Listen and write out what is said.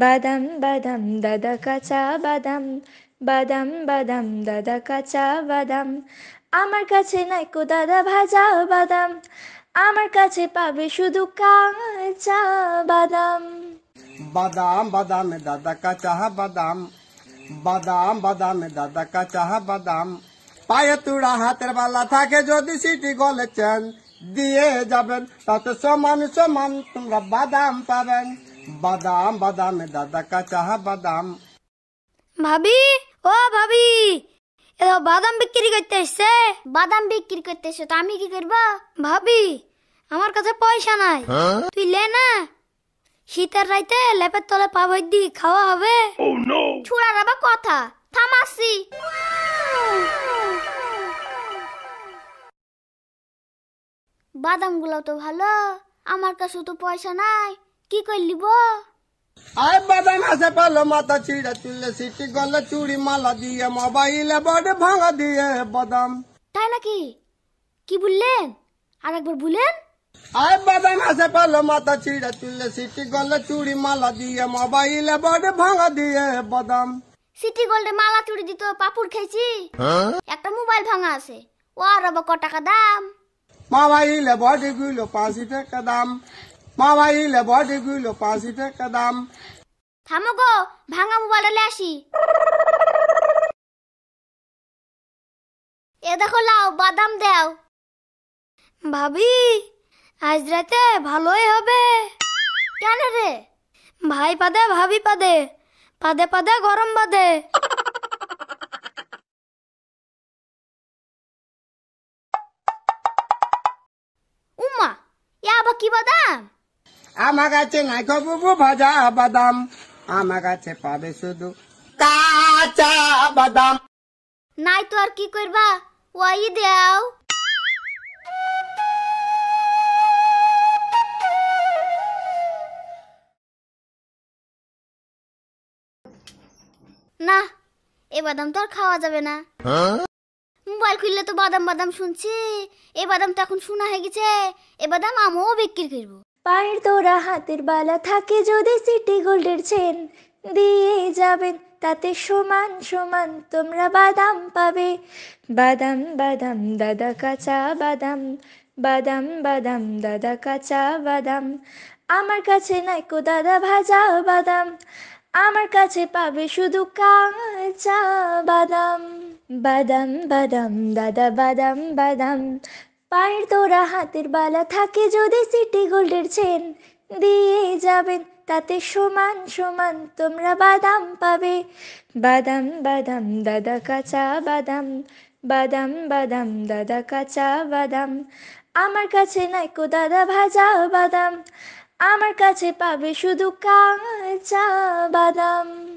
বাদাম বাদাম দাদা কাঁচা বাদাম বাদাম বাদাম দাদা কাঁচা বাদাম আমার কাছে নাই কো দাদা ভাজা বাদাম আমার কাছে পাবে শুধু কাঁচা বাদাম বাদাম বাদাম দাদা কাঁচা বাদাম বাদাম বাদাম দাদা কাঁচা বাদাম পায়ে তুড়া হাতের বালা থাকে যদি সিটি গলেছেন দিয়ে যাবেন তাতে সমান সমান তোমরা বাদাম পাবেন বাদাম বাদাম দাদা কাঁচা বাদাম ভাবি ও ভাবি এরা বাদাম বিক্রি করতে এসছে বাদাম বিক্রি করতে এসছে তো আমি কি করবো ভাবি আমার কাছে পয়সা নাই হ্যাঁ? তুই লে না শীতের রাইতে লেপের তলে পা দি খাওয়া হবে oh, ছুড়ার আবার কথা থামাসি বাদাম গুলো তো ভালো আমার কাছে তো পয়সা নাই কি করলি বো আয় বাদান আছে পালো মাথা ছিড়া চুলে সিটি গলে চুড়ি মালা দিয়ে মোবাইল বড় ভাঙা দিয়ে বাদাম তাই নাকি কি বললেন আর একবার বলেন আয় বাদান আছে পালো মাথা ছিড়া চুলে সিটি গলে চুড়ি মালা দিয়ে মোবাইল বড় ভাঙা দিয়ে বাদাম সিটি গোল্ডে মালা চুড়ি দিত পাপুর খেয়েছি একটা মোবাইল ভাঙা আছে ও আর ক টাকা দাম মোবাইলে বড় গুলো পাঁচশো টাকা দাম মামাইলে বডি গুলো পাঁচি টাকা দাম থামো গো ভাঙা মোবাইলে আসি এ দেখো লাও বাদাম দাও ভাবি আজ রাতে ভালোই হবে কেন রে ভাই পাদে ভাবি পাদে পাদে পাদে গরম বাদে উমা ইয়া বা কি বাদাম আমার কাছে নাই ভাজা বাদাম আমার কাছে পাবে শুধু কাঁচা বাদাম নাই তো আর কি করবা ওই দেও না এ বাদাম তো আর খাওয়া যাবে না মোবাইল খুললে তো বাদাম বাদাম শুনছি এ বাদাম তো এখন শোনা হয়ে গেছে এ বাদাম আমিও বিক্রি করবো পায়ের তোরা হাতের বালা থাকে যদি সিটি গোল্ডের চেন দিয়ে যাবেন তাতে সমান সমান তোমরা বাদাম পাবে বাদাম বাদাম দাদা কাঁচা বাদাম বাদাম বাদাম দাদা কাঁচা বাদাম আমার কাছে নাইকো দাদা ভাজা বাদাম আমার কাছে পাবে শুধু কাঁচা বাদাম বাদাম বাদাম দাদা বাদাম বাদাম পায়ের তোরা হাতের বালা থাকে যদি সিটি গোল্ডের চেন দিয়ে যাবেন তাতে সমান সমান তোমরা বাদাম পাবে বাদাম বাদাম দাদা কাঁচা বাদাম বাদাম বাদাম দাদা কাঁচা বাদাম আমার কাছে নাইকো দাদা ভাজা বাদাম আমার কাছে পাবে শুধু কাঁচা বাদাম